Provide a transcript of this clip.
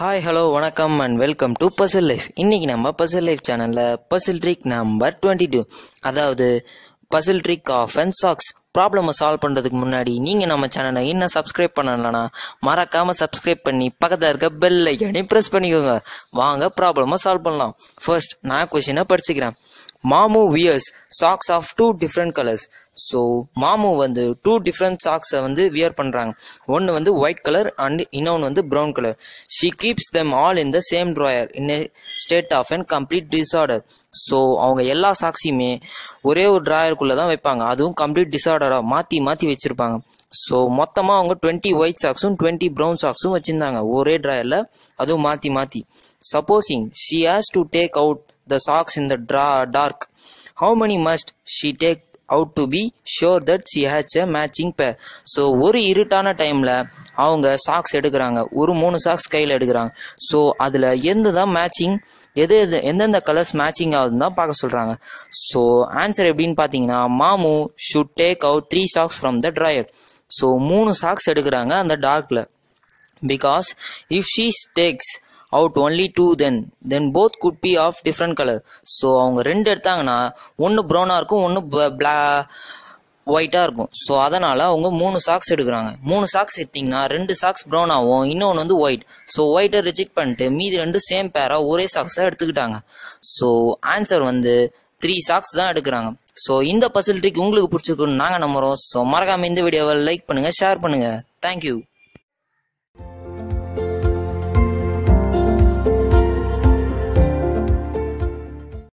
Hi hello வணக்கம் and welcome to puzzle life இன்றைக்கி நம்ம பசில் லைஃப் சேனலில் puzzle trick number twenty two அதாவது puzzle trick of and socks ப்ராப்ளமை solve பண்ணுறதுக்கு முன்னாடி நீங்கள் நம்ம சேனலை இன்னும் சப்ஸ்கிரைப் பண்ணலன்னா மறக்காமல் சப்ஸ்கிரைப் பண்ணி பக்கத்தில் இருக்க பெல் ஐக்கானே ப்ரெஸ் பண்ணிக்கோங்க வாங்க ப்ராப்ளமாக சால்வ் பண்ணலாம் ஃபர்ஸ்ட் நான் கொஷினை படிச்சுக்கிறேன் Mamu wears socks of two different colours so Mamu வந்து டூ டிஃப்ரெண்ட் சாக்ஸை வந்து வியர் பண்ணுறாங்க ஒன்று வந்து ஒயிட் கலர் அண்ட் இன்னொன்று வந்து brown colour she keeps them all in the same drawer in state of and complete disorder so அவங்க எல்லா சாக்ஸையுமே ஒரே ஒரு ட்ராயருக்குள்ளே தான் வைப்பாங்க அதுவும் கம்ப்ளீட் டிஸார்டராக மாற்றி மாற்றி வச்சுருப்பாங்க ஸோ மொத்தமாக அவங்க டுவெண்ட்டி ஒயிட் சாக்ஸும் டுவெண்ட்டி ப்ரௌன் சாக்ஸும் வச்சுருந்தாங்க ஒரே ட்ராயரில் அதுவும் மாற்றி மாற்றி supposing she has to take out the socks in the dra- dark. How many must she take out to be sure that she has a matching pair so ஒரு இருட்டான டைமில் அவங்க சாக்ஸ் எடுக்கிறாங்க ஒரு மூணு சாக்ஸ் கையில் எடுக்கிறாங்க ஸோ அதில் எந்த தான் மேட்சிங் எது எது எந்தெந்த கலர்ஸ் மேட்சிங் ஆகுதுன்னு தான் பார்க்க சொல்கிறாங்க ஸோ ஆன்சர் எப்படின்னு பார்த்தீங்கன்னா Mamu should take out three socks from the drawer so மூணு சாக்ஸ் எடுக்கிறாங்க அந்த டார்க்கில் because if she takes out only two then then both could be of different colour so அவங்க ரெண்டு எடுத்தாங்கன்னா ஒன்று ப்ரௌனாக இருக்கும் ஒன்று பிளா ஒயிட்டாக இருக்கும் ஸோ அதனால் அவங்க மூணு சாக்ஸ் எடுக்கிறாங்க மூணு சாக்ஸ் எடுத்திங்கன்னா ரெண்டு சாக்ஸ் ப்ரௌன் ஆகும் இன்னொன்று வந்து ஒயிட் ஸோ ஒயிட்டை ரிஜெக்ட் பண்ணிட்டு மீதி ரெண்டு சேம் பேராக ஒரே சாக்ஸாக எடுத்துக்கிட்டாங்க ஸோ ஆன்சர் வந்து த்ரீ சாக்ஸ் தான் எடுக்கிறாங்க ஸோ இந்த பசில் ட்ரிக் உங்களுக்கு பிடிச்சிருக்குன்னு நாங்கள் நம்புகிறோம் ஸோ மறக்காமல் இந்த வீடியோவை லைக் பண்ணுங்கள் ஷேர் பண்ணுங்கள் தேங்க்யூ